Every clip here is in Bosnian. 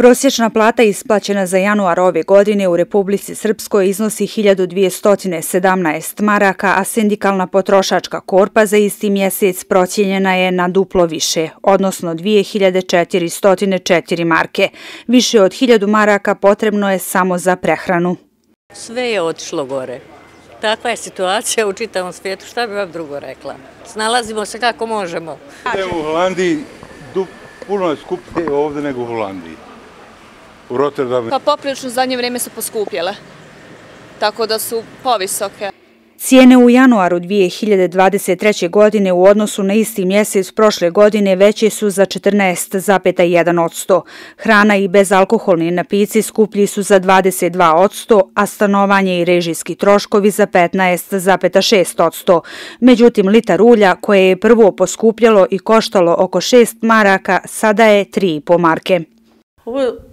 Prosječna plata isplaćena za januar ove godine u Republici Srpskoj iznosi 1217 maraka, a sindikalna potrošačka korpa za isti mjesec procijenjena je na duplo više, odnosno 2404 marke. Više od 1000 maraka potrebno je samo za prehranu. Sve je odšlo gore. Takva je situacija u čitavom svijetu. Šta bi vam drugo rekla? Snalazimo se kako možemo. U Holandiji puno je skuplje ovdje nego u Holandiji u Rotterdamu. Pa poprilično zadnje vrijeme su poskupjele, tako da su povisoke. Cijene u januaru 2023. godine u odnosu na isti mjesec prošle godine veće su za 14,1%. Hrana i bezalkoholni napici skuplji su za 22%, a stanovanje i režijski troškovi za 15,6%. Međutim, litar ulja koje je prvo poskupljalo i koštalo oko 6 maraka, sada je 3,5 marke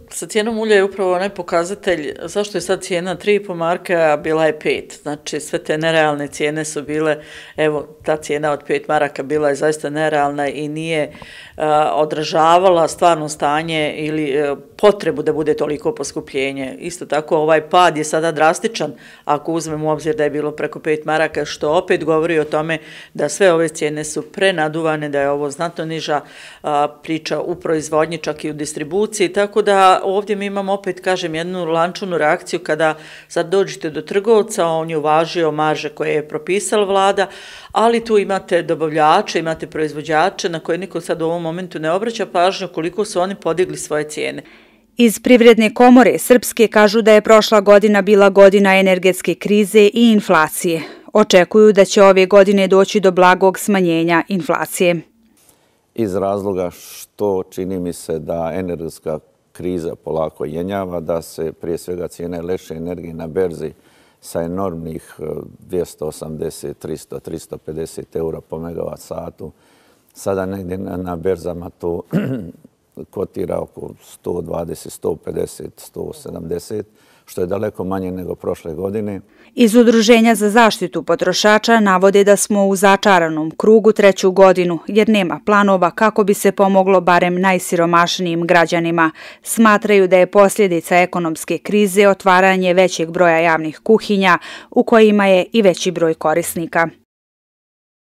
sa cijenom ulja je upravo onaj pokazatelj zašto je sad cijena 3,5 marka a bila je 5. Znači, sve te nerealne cijene su bile, evo, ta cijena od 5 maraka bila je zaista nerealna i nije a, e, odražavala stvarno stanje ili a, e, potrebu da bude toliko poskupljenje. Isto tako, ovaj pad je sada drastičan, ako uzmem u obzir da je bilo preko 5 maraka, što opet govori o tome da sve ove cijene su prenaduvane, da je ovo znatno niža a, priča u proizvodnji, čak i u distribuciji, tako da ovdje mi imamo opet, kažem, jednu lančunu reakciju kada sad dođete do trgovca, on je uvažio marže koje je propisala vlada, ali tu imate dobavljače, imate proizvođače na koje niko sad u ovom momentu ne obraća pažnju koliko su oni podigli svoje cijene. Iz privredne komore Srpske kažu da je prošla godina bila godina energetske krize i inflacije. Očekuju da će ove godine doći do blagog smanjenja inflacije. Iz razloga što čini mi se da energetska kriza polako jenjava, da se prije svega cijene leše energije na berzi sa enormnih 280, 300, 350 eura po megawatt satu. Sada negdje na berzama to kotira oko 120, 150, 170 eura što je daleko manje nego prošle godine. Iz Udruženja za zaštitu potrošača navode da smo u začaranom krugu treću godinu, jer nema planova kako bi se pomoglo barem najsiromašnijim građanima. Smatraju da je posljedica ekonomske krize otvaranje većeg broja javnih kuhinja u kojima je i veći broj korisnika.